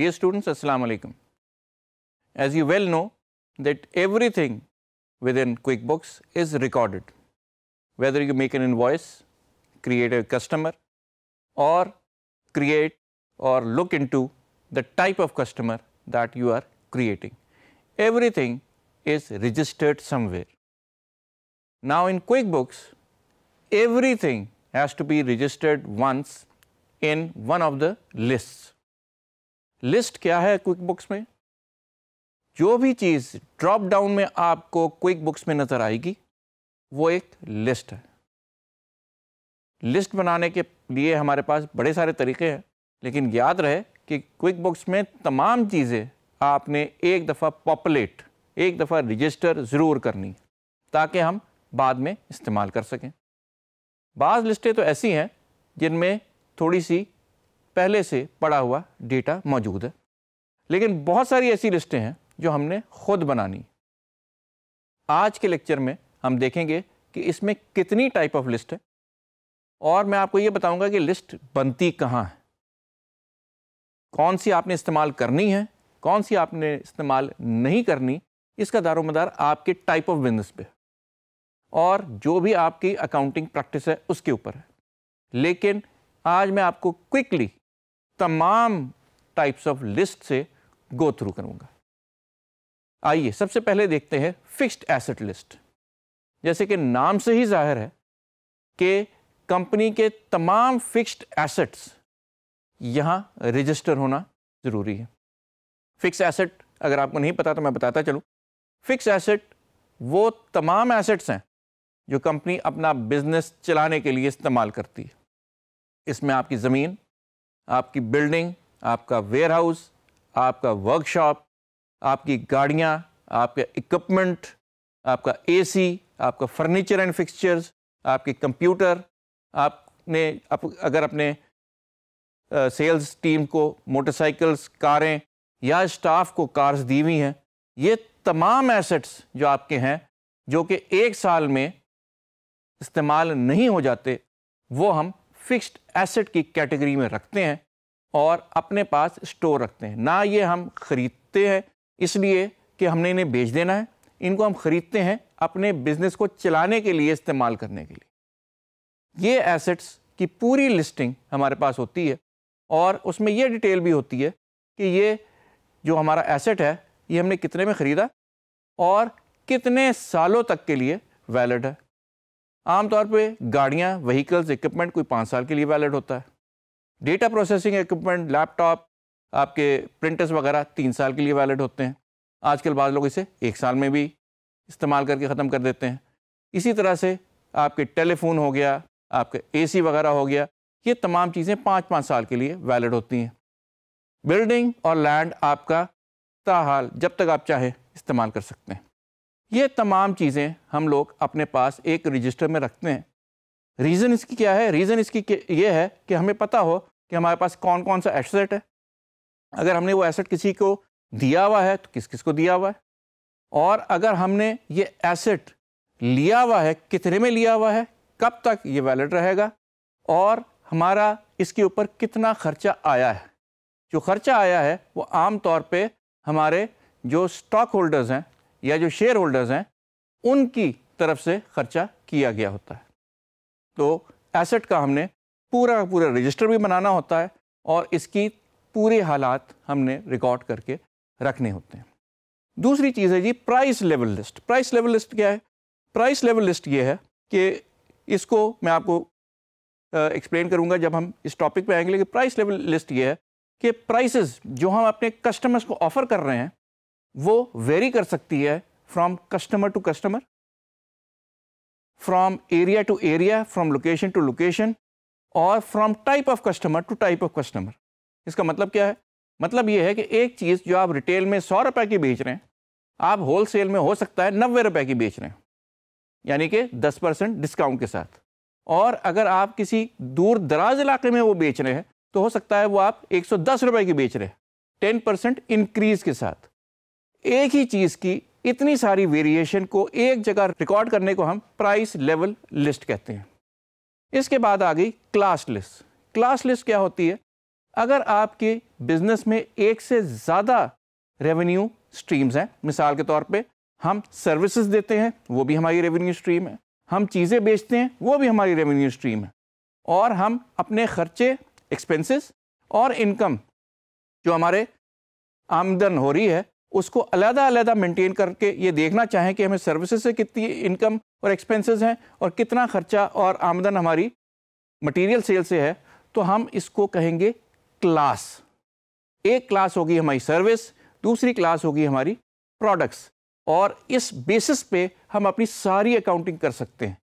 Dear students, Assalamu alaikum. As you well know that everything within QuickBooks is recorded, whether you make an invoice, create a customer or create or look into the type of customer that you are creating. Everything is registered somewhere. Now in QuickBooks, everything has to be registered once in one of the lists. List क्या है quick books में जो भी चीज़ drop down में आपको quick books में नज़र आएगी वो एक लिस्ट है लिस्ट बनाने के लिए हमारे पास बड़े सारे तरीके हैं लेकिन याद रहे कि क्विक बुक्स में तमाम चीज़ें आपने एक दफ़ा पॉपुलेट एक दफ़ा रजिस्टर ज़रूर करनी ताकि हम बाद में इस्तेमाल कर सकें बाज़ लिस्टें तो ऐसी हैं जिनमें थोड़ी सी पहले से पड़ा हुआ डेटा मौजूद है लेकिन बहुत सारी ऐसी लिस्टें हैं जो हमने खुद बनानी आज के लेक्चर में हम देखेंगे कि इसमें कितनी टाइप ऑफ लिस्ट है और मैं आपको यह बताऊंगा कि लिस्ट बनती कहाँ है कौन सी आपने इस्तेमाल करनी है कौन सी आपने इस्तेमाल नहीं करनी इसका दारोमदार आपके टाइप ऑफ बिजनेस पे और जो भी आपकी अकाउंटिंग प्रैक्टिस है उसके ऊपर है लेकिन आज मैं आपको क्विकली तमाम टाइप्स ऑफ लिस्ट से गो थ्रू करूँगा आइए सबसे पहले देखते हैं फिक्स्ड एसेट लिस्ट जैसे कि नाम से ही जाहिर है कि कंपनी के तमाम फिक्स्ड एसेट्स यहां रजिस्टर होना ज़रूरी है फिक्स एसेट अगर आपको नहीं पता तो मैं बताता चलूं फिक्स एसेट वो तमाम एसेट्स हैं जो कंपनी अपना बिजनेस चलाने के लिए इस्तेमाल करती है इसमें आपकी ज़मीन आपकी बिल्डिंग आपका वेयर हाउस आपका वर्कशॉप आपकी गाड़ियाँ आपका इक्विपमेंट आपका एसी, आपका फर्नीचर एंड फिक्सचर्स आपके कंप्यूटर आपने आप, अगर अपने सेल्स टीम को मोटरसाइकिल्स कारें या स्टाफ को कार्स दी हुई हैं ये तमाम एसेट्स जो आपके हैं जो कि एक साल में इस्तेमाल नहीं हो जाते वो हम फिक्स्ड एसेट की कैटेगरी में रखते हैं और अपने पास स्टोर रखते हैं ना ये हम ख़रीदते हैं इसलिए कि हमने इन्हें बेच देना है इनको हम ख़रीदते हैं अपने बिजनेस को चलाने के लिए इस्तेमाल करने के लिए ये एसेट्स की पूरी लिस्टिंग हमारे पास होती है और उसमें यह डिटेल भी होती है कि ये जो हमारा एसेट है ये हमने कितने में ख़रीदा और कितने सालों तक के लिए वैलिड है आमतौर पर गाड़ियाँ वहीकल्स इक्विपमेंट कोई पाँच साल के लिए वैलिड होता है डेटा प्रोसेसिंग इक्विपमेंट लैपटॉप आपके प्रिंटर्स वगैरह तीन साल के लिए वैलिड होते हैं आजकल बाद लोग इसे एक साल में भी इस्तेमाल करके ख़त्म कर देते हैं इसी तरह से आपके टेलीफोन हो गया आपके एसी वगैरह हो गया ये तमाम चीज़ें पाँच पाँच साल के लिए वैलिड होती हैं बिल्डिंग और लैंड आपका ताहाल जब तक आप चाहें इस्तेमाल कर सकते हैं ये तमाम चीज़ें हम लोग अपने पास एक रजिस्टर में रखते हैं रीज़न इसकी क्या है रीज़न इसकी ये है कि हमें पता हो कि हमारे पास कौन कौन सा एसेट है अगर हमने वो एसेट किसी को दिया हुआ है तो किस किस को दिया हुआ है और अगर हमने ये एसेट लिया हुआ है कितने में लिया हुआ है कब तक ये वैलिड रहेगा और हमारा इसके ऊपर कितना खर्चा आया है जो खर्चा आया है वो आम तौर पे हमारे जो स्टॉक होल्डर्स हैं या जो शेयर होल्डर्स हैं उनकी तरफ से खर्चा किया गया होता है तो एसेट का हमने पूरा पूरा रजिस्टर भी बनाना होता है और इसकी पूरे हालात हमने रिकॉर्ड करके रखने होते हैं दूसरी चीज़ है जी price level list price level list क्या है प्राइस लेवल लिस्ट ये है कि इसको मैं आपको एक्सप्लेन करूंगा जब हम इस टॉपिक पे आएंगे लेकिन प्राइस लेवल लिस्ट ये है कि प्राइसेस जो हम अपने कस्टमर्स को ऑफ़र कर रहे हैं वो वेरी कर सकती है from customer to customer from area to area from location to location और from type of customer to type of customer इसका मतलब क्या है मतलब ये है कि एक चीज़ जो आप रिटेल में सौ रुपए की बेच रहे हैं आप होल सेल में हो सकता है नब्बे रुपए की बेच रहे हैं यानी कि दस परसेंट डिस्काउंट के साथ और अगर आप किसी दूर दराज इलाके में वो बेच रहे हैं तो हो सकता है वो आप एक सौ दस रुपए की बेच रहे हैं टेन परसेंट इंक्रीज़ के साथ एक ही चीज़ की इतनी सारी वेरिएशन को एक जगह रिकॉर्ड करने को हम प्राइस लेवल लिस्ट कहते हैं इसके बाद आ गई क्लास लिस्ट क्लास लिस्ट क्या होती है अगर आपके बिजनेस में एक से ज़्यादा रेवेन्यू स्ट्रीम्स हैं मिसाल के तौर पे हम सर्विसेज देते हैं वो भी हमारी रेवेन्यू स्ट्रीम है हम चीज़ें बेचते हैं वो भी हमारी रेवेन्यू स्ट्रीम है और हम अपने खर्चे एक्सपेंसेस और इनकम जो हमारे आमदन हो रही है उसको अलहदा अलहदा मेंटेन करके ये देखना चाहें कि हमें सर्विसेज से कितनी इनकम और एक्सपेंसेस हैं और कितना खर्चा और आमदन हमारी मटेरियल सेल से है तो हम इसको कहेंगे क्लास एक क्लास होगी हमारी सर्विस दूसरी क्लास होगी हमारी प्रोडक्ट्स और इस बेसिस पे हम अपनी सारी अकाउंटिंग कर सकते हैं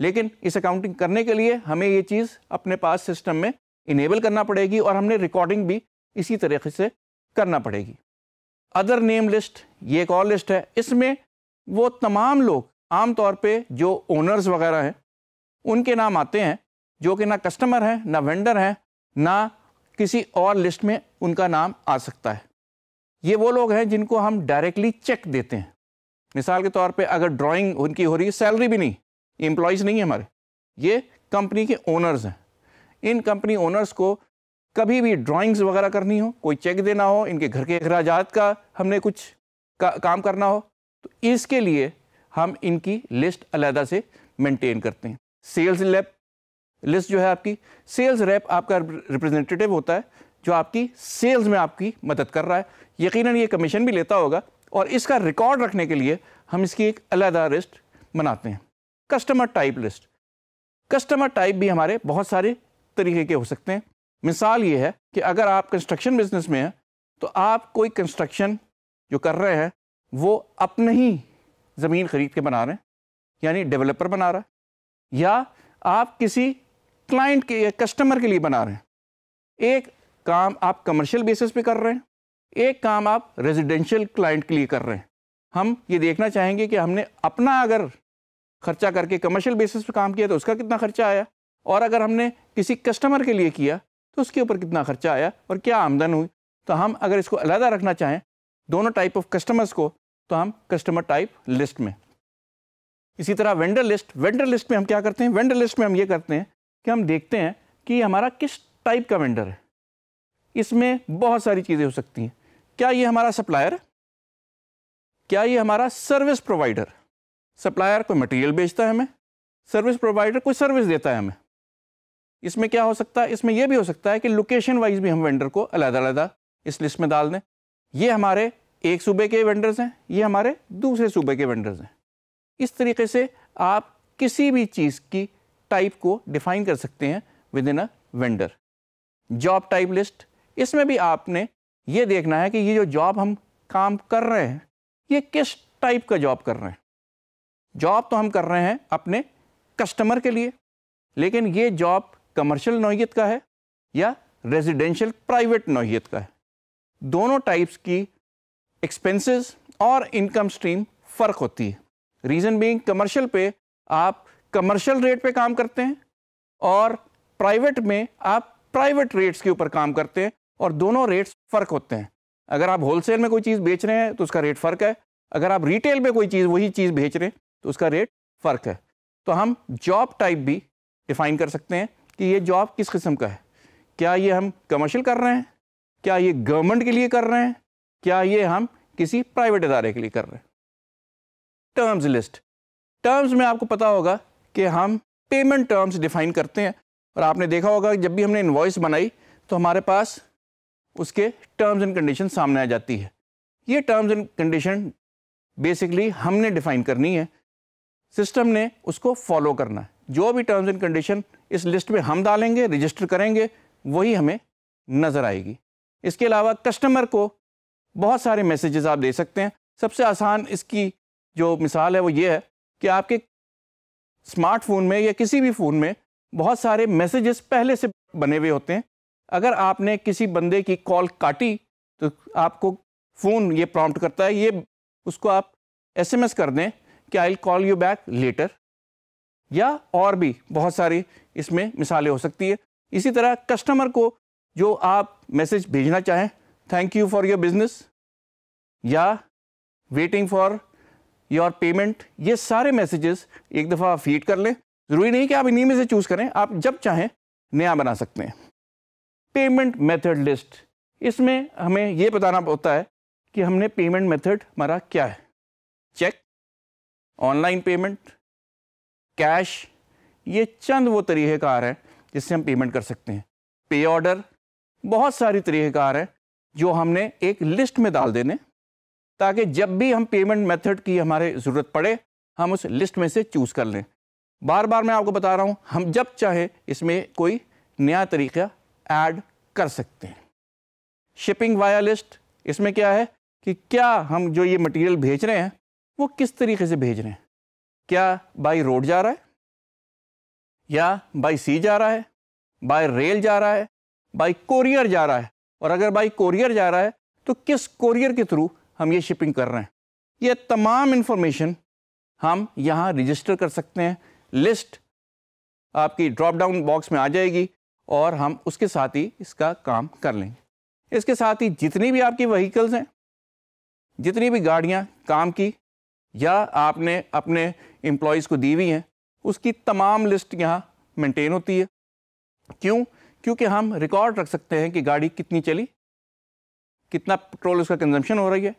लेकिन इस अकाउंटिंग करने के लिए हमें ये चीज़ अपने पास सिस्टम में इनेबल करना पड़ेगी और हमने रिकॉर्डिंग भी इसी तरीके से करना पड़ेगी अदर नेम लिस्ट ये एक और लिस्ट है इसमें वो तमाम लोग आम तौर पे जो ओनर्स वगैरह हैं उनके नाम आते हैं जो कि ना कस्टमर हैं ना वेंडर हैं ना किसी और लिस्ट में उनका नाम आ सकता है ये वो लोग हैं जिनको हम डायरेक्टली चेक देते हैं मिसाल के तौर पे अगर ड्राइंग उनकी हो रही है सैलरी भी नहीं एम्प्लॉयज़ नहीं है हमारे ये कंपनी के ओनर्स हैं इन कंपनी ओनर्स को कभी भी ड्राइंग्स वगैरह करनी हो कोई चेक देना हो इनके घर के अखराज का हमने कुछ का, काम करना हो तो इसके लिए हम इनकी लिस्ट अलहदा से मेंटेन करते हैं सेल्स लैब लिस्ट जो है आपकी सेल्स रैप आपका रिप्रेजेंटेटिव होता है जो आपकी सेल्स में आपकी मदद कर रहा है यकीनन ये कमीशन भी लेता होगा और इसका रिकॉर्ड रखने के लिए हम इसकी एक अलहदा लिस्ट बनाते हैं customer type list customer type भी हमारे बहुत सारे तरीके के हो सकते हैं मिसाल ये है कि अगर आप कंस्ट्रक्शन बिजनेस में हैं तो आप कोई कंस्ट्रक्शन जो कर रहे हैं वो अपने ही ज़मीन ख़रीद के बना रहे हैं यानी डेवलपर बना रहा है या आप किसी क्लाइंट के या कस्टमर के लिए बना रहे हैं एक काम आप कमर्शियल बेसिस पे कर रहे हैं एक काम आप रेजिडेंशियल क्लाइंट के लिए कर रहे हैं हम ये देखना चाहेंगे कि हमने अपना अगर खर्चा करके कमर्शियल बेसिस पे काम किया तो उसका कितना खर्चा आया और अगर हमने किसी कस्टमर के लिए किया तो उसके ऊपर कितना खर्चा आया और क्या आमदन हुई तो हम अगर इसको अलहदा रखना चाहें दोनों टाइप ऑफ कस्टमर्स को तो हम कस्टमर टाइप लिस्ट में इसी तरह वेंडर लिस्ट वेंडर लिस्ट में हम क्या करते हैं वेंडर लिस्ट में हम ये करते हैं कि हम देखते हैं कि हमारा किस टाइप का वेंडर है इसमें बहुत सारी चीज़ें हो सकती हैं क्या ये हमारा सप्लायर क्या ये हमारा सर्विस प्रोवाइडर सप्लायर कोई मटेरियल बेचता है हमें सर्विस प्रोवाइडर कोई सर्विस देता है हमें इसमें क्या हो सकता है इसमें यह भी हो सकता है कि लोकेशन वाइज भी हम वेंडर को अलग अलग इस लिस्ट में डाल दें ये हमारे एक सूबे के वेंडर्स हैं ये हमारे दूसरे सूबे के वेंडर्स हैं इस तरीके से आप किसी भी चीज़ की टाइप को डिफाइन कर सकते हैं within a vendor job type list इसमें भी आपने ये देखना है कि ये जो जॉब हम काम कर रहे हैं ये किस टाइप का जॉब कर रहे हैं जॉब तो हम कर रहे हैं अपने कस्टमर के लिए लेकिन ये जॉब कमर्शियल नोयत का है या रेजिडेंशियल प्राइवेट नौीयत का है दोनों टाइप्स की एक्सपेंसेस और इनकम स्ट्रीम फ़र्क होती है रीज़न बीइंग कमर्शियल पे आप कमर्शियल रेट पे काम करते हैं और प्राइवेट में आप प्राइवेट रेट्स के ऊपर काम करते हैं और दोनों रेट्स फ़र्क होते हैं अगर आप होलसेल में कोई चीज़ बेच रहे हैं तो उसका रेट फ़र्क है अगर आप रिटेल में कोई चीज़ वही चीज़ बेच रहे हैं तो उसका रेट फ़र्क है तो हम जॉब टाइप भी डिफ़ाइन कर सकते हैं कि ये जॉब किस किस्म का है क्या ये हम कमर्शियल कर रहे हैं क्या ये गवर्नमेंट के लिए कर रहे हैं क्या ये हम किसी प्राइवेट इदारे के लिए कर रहे हैं टर्म्स लिस्ट टर्म्स में आपको पता होगा कि हम पेमेंट टर्म्स डिफाइन करते हैं और आपने देखा होगा जब भी हमने इन्वॉइस बनाई तो हमारे पास उसके टर्म्स एंड कंडीशन सामने आ जाती है ये टर्म्स एंड कंडीशन बेसिकली हमने डिफाइन करनी है सिस्टम ने उसको फॉलो करना है जो भी टर्म्स एंड कंडीशन इस लिस्ट में हम डालेंगे रजिस्टर करेंगे वही हमें नज़र आएगी इसके अलावा कस्टमर को बहुत सारे मैसेजेस आप दे सकते हैं सबसे आसान इसकी जो मिसाल है वो ये है कि आपके स्मार्टफोन में या किसी भी फ़ोन में बहुत सारे मैसेजेस पहले से बने हुए होते हैं अगर आपने किसी बंदे की कॉल काटी तो आपको फ़ोन ये प्रॉम्प्ट करता है ये उसको आप एसएमएस कर दें कि I call you back later या और भी बहुत सारी इसमें मिसालें हो सकती है इसी तरह कस्टमर को जो आप मैसेज भेजना चाहें thank you for your business या वेटिंग फॉर योर पेमेंट ये सारे मैसेजेस एक दफ़ा फीड कर लें ज़रूरी नहीं कि आप इन्हीं में से चूज़ करें आप जब चाहें नया बना सकते हैं पेमेंट मेथड लिस्ट इसमें हमें ये बताना होता है कि हमने पेमेंट मेथड हमारा क्या है चेक ऑनलाइन पेमेंट कैश ये चंद वो तरीक़ेकार हैं जिससे हम पेमेंट कर सकते हैं पे ऑर्डर बहुत सारी तरीक़ेकार हैं जो हमने एक लिस्ट में डाल देने ताकि जब भी हम पेमेंट मेथड की हमारे ज़रूरत पड़े हम उस लिस्ट में से चूज़ कर लें बार बार मैं आपको बता रहा हूँ हम जब चाहे इसमें कोई नया तरीक़ा ऐड कर सकते हैं शिपिंग वाया लिस्ट इसमें क्या है कि क्या हम जो ये मटेरियल भेज रहे हैं वो किस तरीके से भेज रहे हैं क्या बाई रोड जा रहा है या बाई सी जा रहा है बाय रेल जा रहा है बाई कोरियर जा रहा है और अगर बाई कोरियर जा रहा है तो किस कोरियर के थ्रू हम ये शिपिंग कर रहे हैं ये तमाम इन्फॉर्मेशन हम यहाँ रजिस्टर कर सकते हैं लिस्ट आपकी ड्रॉप डाउन बॉक्स में आ जाएगी और हम उसके साथ ही इसका काम कर लेंगे इसके साथ ही जितनी भी आपकी वहीकल्स हैं जितनी भी गाड़ियाँ काम की या आपने अपने एम्प्लॉयज़ को दी हुई हैं उसकी तमाम लिस्ट यहाँ मेंटेन होती है क्यों क्योंकि हम रिकॉर्ड रख सकते हैं कि गाड़ी कितनी चली कितना पेट्रोल उसका कंजम्पशन हो रही है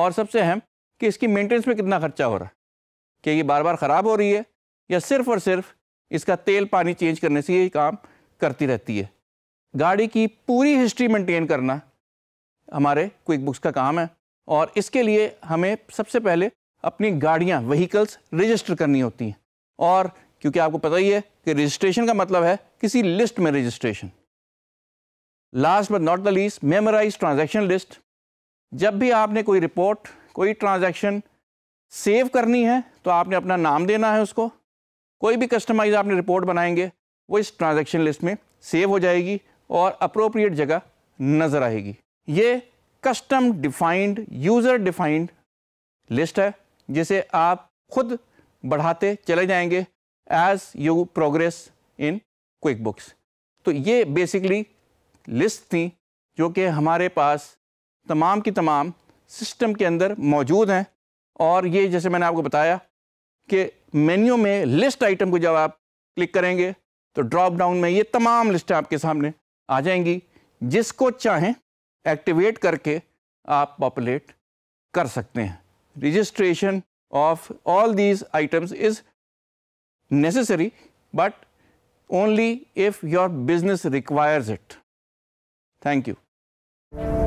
और सबसे अहम कि इसकी मेंटेनेंस में कितना खर्चा हो रहा है कि ये बार बार ख़राब हो रही है या सिर्फ और सिर्फ इसका तेल पानी चेंज करने से ये काम करती रहती है गाड़ी की पूरी हिस्ट्री मेंटेन करना हमारे क्विक बुक्स का काम है और इसके लिए हमें सबसे पहले अपनी गाड़ियाँ वहीकल्स रजिस्टर करनी होती हैं और क्योंकि आपको पता ही है कि रजिस्ट्रेशन का मतलब है किसी लिस्ट में registration last but not the least memorize transaction list जब भी आपने कोई रिपोर्ट कोई ट्रांजैक्शन सेव करनी है तो आपने अपना नाम देना है उसको कोई भी कस्टमाइज आपने रिपोर्ट बनाएंगे वो इस ट्रांजेक्शन लिस्ट में सेव हो जाएगी और अप्रोप्रिएट जगह नज़र आएगी ये custom defined user defined list है जिसे आप खुद बढ़ाते चले जाएंगे as you progress in QuickBooks तो ये बेसिकली लिस्ट थी जो कि हमारे पास तमाम की तमाम सिस्टम के अंदर मौजूद हैं और ये जैसे मैंने आपको बताया कि मेन्यू में लिस्ट आइटम को जब आप क्लिक करेंगे तो ड्रॉप डाउन में ये तमाम लिस्ट आपके सामने आ जाएंगी जिसको चाहें एक्टिवेट करके आप पॉपुलेट कर सकते हैं registration of all these items is necessary, but only if your business requires it. Thank you.